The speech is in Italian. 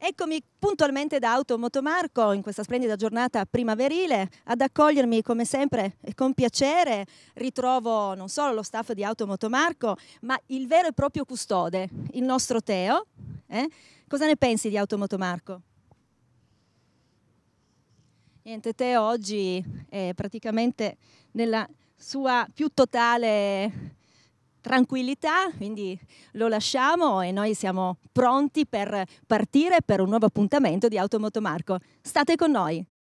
Eccomi puntualmente da Automotomarco in questa splendida giornata primaverile ad accogliermi come sempre e con piacere ritrovo non solo lo staff di Automotomarco ma il vero e proprio custode, il nostro Teo. Eh? Cosa ne pensi di Automotomarco? Niente, Teo oggi è praticamente nella sua più totale tranquillità, quindi lo lasciamo e noi siamo pronti per partire per un nuovo appuntamento di Automoto Marco. State con noi!